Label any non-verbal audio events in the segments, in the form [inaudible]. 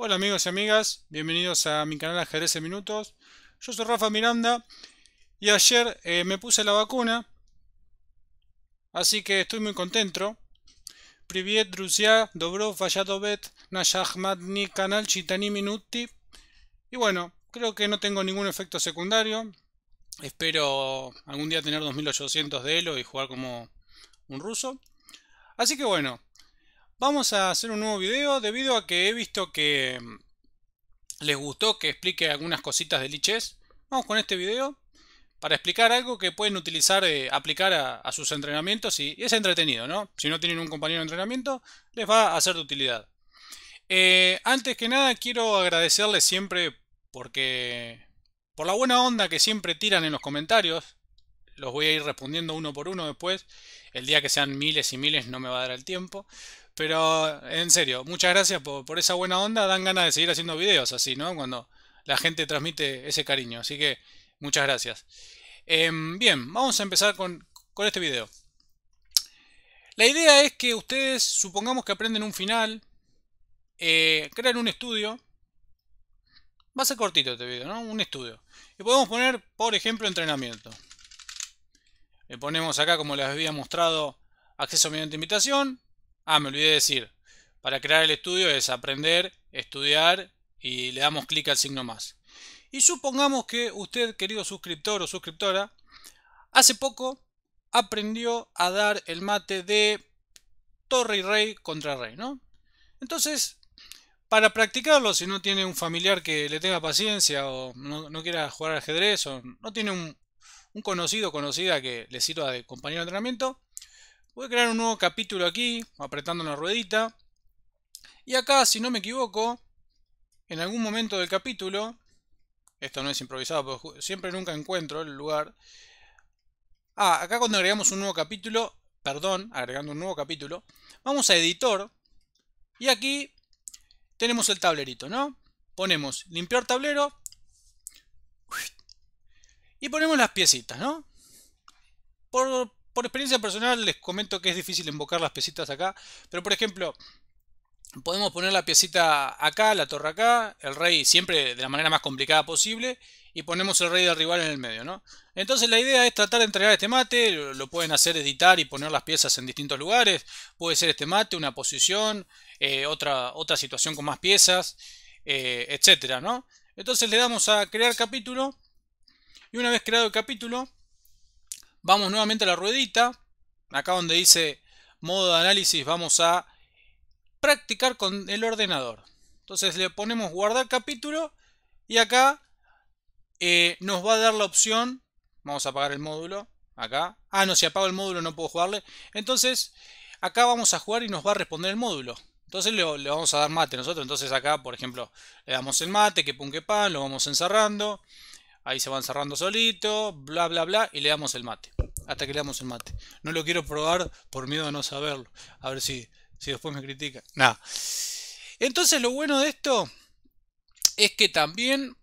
Hola amigos y amigas, bienvenidos a mi canal Ajedrez Minutos. Yo soy Rafa Miranda y ayer eh, me puse la vacuna, así que estoy muy contento. Priviet, Drusia, Dobrov, Nashahmadni, Canal, Chitani, Y bueno, creo que no tengo ningún efecto secundario. Espero algún día tener 2800 de Elo y jugar como un ruso. Así que bueno, Vamos a hacer un nuevo video debido a que he visto que mm, les gustó que explique algunas cositas de liches. Vamos con este video para explicar algo que pueden utilizar, eh, aplicar a, sus entrenamientos y, es entretenido, ¿no? Si no tienen un compañero de entrenamiento, les va a ser de utilidad. Eh, antes que nada, quiero agradecerles siempre porque por la buena onda que siempre tiran en los comentarios. Los voy a ir respondiendo uno por uno después. El día que sean miles y miles no me va a dar el tiempo. Pero en serio, muchas gracias por, esa buena onda. Dan ganas de seguir haciendo videos así, ¿no? Cuando la gente transmite ese cariño. Así que muchas gracias. Em, bien, vamos a empezar con, este video. La idea es que ustedes, supongamos que aprenden un final, eh, crean un estudio. Va a ser cortito este video, ¿no? Un estudio. Y podemos poner, por ejemplo, entrenamiento. Le ponemos acá, como les había mostrado, acceso mediante invitación. Ah, me olvidé de decir. Para crear el estudio es aprender, estudiar y le damos clic al signo más. Y supongamos que usted, querido suscriptor o suscriptora, hace poco aprendió a dar el mate de torre y rey contra rey, ¿no? Entonces, para practicarlo, si no tiene un familiar que le tenga paciencia o no, quiera jugar al ajedrez o no tiene un, un conocido o conocida que le sirva de compañero de entrenamiento, Voy a crear un nuevo capítulo aquí, apretando la ruedita. Y acá, si no me equivoco, en algún momento del capítulo, esto no es improvisado, porque siempre nunca encuentro el lugar. Ah, acá cuando agregamos un nuevo capítulo, perdón, agregando un nuevo capítulo, vamos a editor y aquí tenemos el tablerito, ¿no? Ponemos limpiar tablero y ponemos las piecitas, ¿no? Por, por experiencia personal les comento que es difícil invocar las piecitas acá, pero por ejemplo, podemos poner la piecita acá, la torre acá, el rey siempre de la manera más complicada posible y ponemos el rey del rival en el medio, ¿no? Entonces la idea es tratar de entregar este mate, lo pueden hacer editar y poner las piezas en distintos lugares, puede ser este mate, una posición, eh, otra, otra situación con más piezas, etc. Eh, etcétera, ¿no? Entonces le damos a crear capítulo y una vez creado el capítulo Vamos nuevamente a la ruedita. Acá donde dice modo de análisis vamos a practicar con el ordenador. Entonces le ponemos guardar capítulo y acá eh, nos va a dar la opción. Vamos a apagar el módulo. Acá. Ah, no, si apago el módulo no puedo jugarle. Entonces acá vamos a jugar y nos va a responder el módulo. Entonces le, vamos a dar mate nosotros. Entonces acá, por ejemplo, le damos el mate, que pum, que pan, lo vamos encerrando. Ahí se van cerrando solito, bla, bla, bla, y le damos el mate. Hasta que le damos el mate. No lo quiero probar por miedo a no saberlo. A ver si, si después me critican. Nada. Entonces lo bueno de esto es que también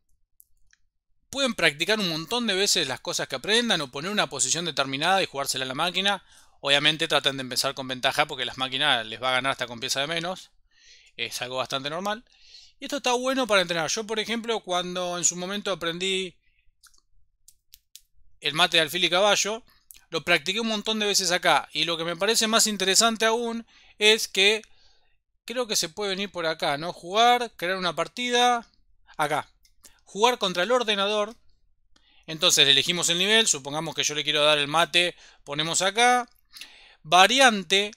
pueden practicar un montón de veces las cosas que aprendan o poner una posición determinada y jugársela a la máquina. Obviamente traten de empezar con ventaja porque las máquinas les va a ganar hasta con pieza de menos. Es algo bastante normal. Y esto está bueno para entrenar. Yo, por ejemplo, cuando en su momento aprendí el mate de alfil y caballo, lo practiqué un montón de veces acá. Y lo que me parece más interesante aún es que creo que se puede venir por acá, ¿no? Jugar, crear una partida. Acá. Jugar contra el ordenador. Entonces elegimos el nivel. Supongamos que yo le quiero dar el mate. Ponemos acá. Variante.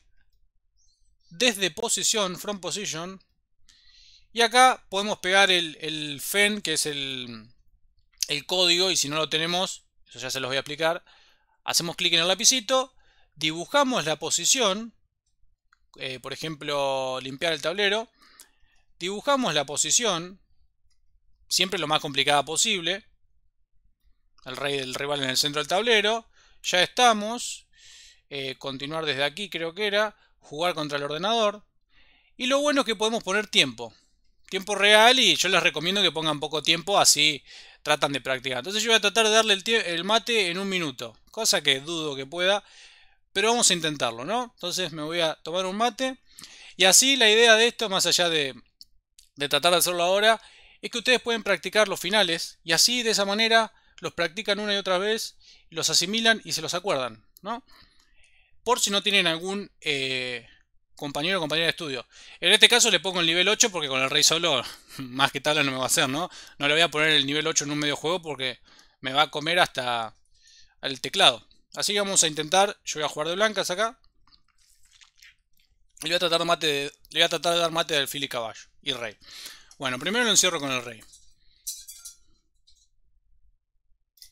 Desde posición, from position. Y acá podemos pegar el, el FEN, que es el, el código. Y si no lo tenemos, eso ya se los voy a explicar. Hacemos clic en el lapicito, dibujamos la posición, eh, por ejemplo, limpiar el tablero, dibujamos la posición, siempre lo más complicada posible, el rey del rival en el centro del tablero, ya estamos, eh, continuar desde aquí creo que era, jugar contra el ordenador, y lo bueno es que podemos poner tiempo tiempo real y yo les recomiendo que pongan poco tiempo, así tratan de practicar. Entonces yo voy a tratar de darle el, mate en un minuto, cosa que dudo que pueda, pero vamos a intentarlo, ¿no? Entonces me voy a tomar un mate y así la idea de esto, más allá de, tratar de hacerlo ahora, es que ustedes pueden practicar los finales y así de esa manera los practican una y otra vez, los asimilan y se los acuerdan, ¿no? Por si no tienen algún eh, compañero o compañera de estudio. En este caso le pongo el nivel 8 porque con el rey solo, [laughs] más que tal no me va a hacer, ¿no? No le voy a poner el nivel 8 en un medio juego porque me va a comer hasta el teclado. Así que vamos a intentar, yo voy a jugar de blancas acá. Le voy a tratar de, voy a tratar de dar mate del phil y caballo y rey. Bueno, primero lo encierro con el rey.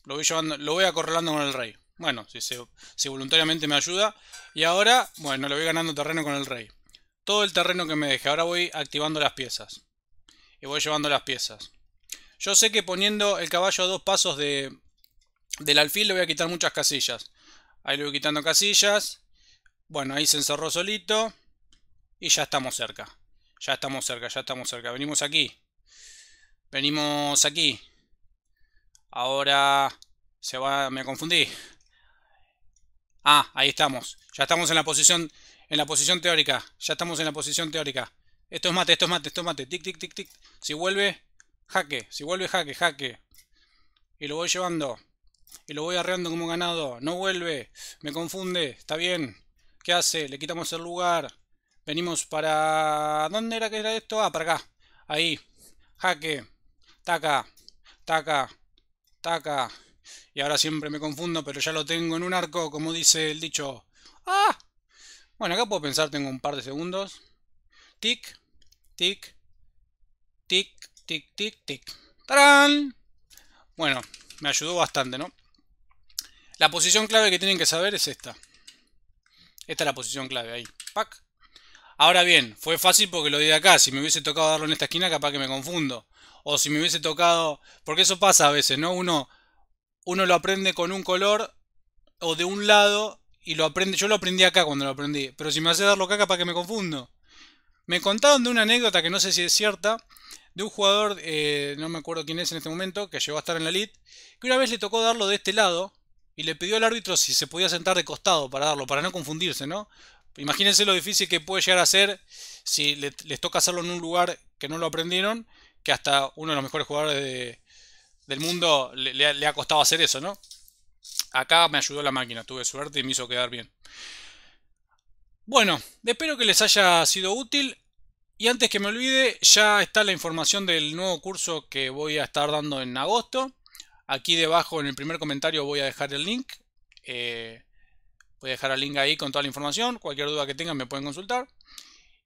Lo voy, lo voy acorralando con el rey. Bueno, si, se, si voluntariamente me ayuda. Y ahora, bueno, le voy ganando terreno con el rey. Todo el terreno que me deje. Ahora voy activando las piezas. Y voy llevando las piezas. Yo sé que poniendo el caballo a dos pasos de, del alfil le voy a quitar muchas casillas. Ahí le voy quitando casillas. Bueno, ahí se encerró solito. Y ya estamos cerca. Ya estamos cerca, ya estamos cerca. Venimos aquí. Venimos aquí. Ahora se va, me confundí. Ah, ahí estamos. Ya estamos en la posición, en la posición teórica. Ya estamos en la posición teórica. Esto es mate, esto es mate, esto es mate. Tic, tic, tic, tic. Si vuelve, jaque. Si vuelve, jaque, jaque. Y lo voy llevando. Y lo voy arreando como ganado. No vuelve. Me confunde. Está bien. ¿Qué hace? Le quitamos el lugar. Venimos para... ¿Dónde era que era esto? Ah, para acá. Ahí. Jaque. Taca. Taca. Taca y ahora siempre me confundo, pero ya lo tengo en un arco, como dice el dicho. ¡Ah! Bueno, acá puedo pensar, tengo un par de segundos. Tic, tic, tic, tic, tic, tic. ¡Tarán! Bueno, me ayudó bastante, ¿no? La posición clave que tienen que saber es esta. Esta es la posición clave, ahí. Pac. Ahora bien, fue fácil porque lo di de acá. Si me hubiese tocado darlo en esta esquina, capaz que me confundo. O si me hubiese tocado... Porque eso pasa a veces, ¿no? Uno uno lo aprende con un color o de un lado y lo aprende. Yo lo aprendí acá cuando lo aprendí, pero si me hace darlo acá, para que me confundo. Me contaron de una anécdota que no sé si es cierta, de un jugador, eh, no me acuerdo quién es en este momento, que llegó a estar en la lead, que una vez le tocó darlo de este lado y le pidió al árbitro si se podía sentar de costado para darlo, para no confundirse, ¿no? Imagínense lo difícil que puede llegar a ser si les toca hacerlo en un lugar que no lo aprendieron, que hasta uno de los mejores jugadores de, del mundo le, ha costado hacer eso, ¿no? Acá me ayudó la máquina, tuve suerte y me hizo quedar bien. Bueno, espero que les haya sido útil. Y antes que me olvide, ya está la información del nuevo curso que voy a estar dando en agosto. Aquí debajo en el primer comentario voy a dejar el link. Eh, voy a dejar el link ahí con toda la información. Cualquier duda que tengan me pueden consultar.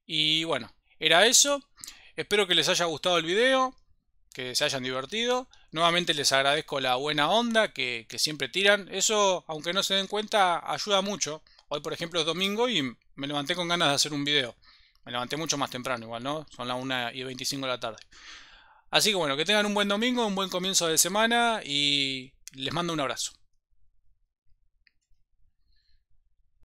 Y bueno, era eso. Espero que les haya gustado el video que se hayan divertido. Nuevamente les agradezco la buena onda que, siempre tiran. Eso, aunque no se den cuenta, ayuda mucho. Hoy, por ejemplo, es domingo y me levanté con ganas de hacer un video. Me levanté mucho más temprano, igual, ¿no? Son las 1 y 25 de la tarde. Así que bueno, que tengan un buen domingo, un buen comienzo de semana y les mando un abrazo.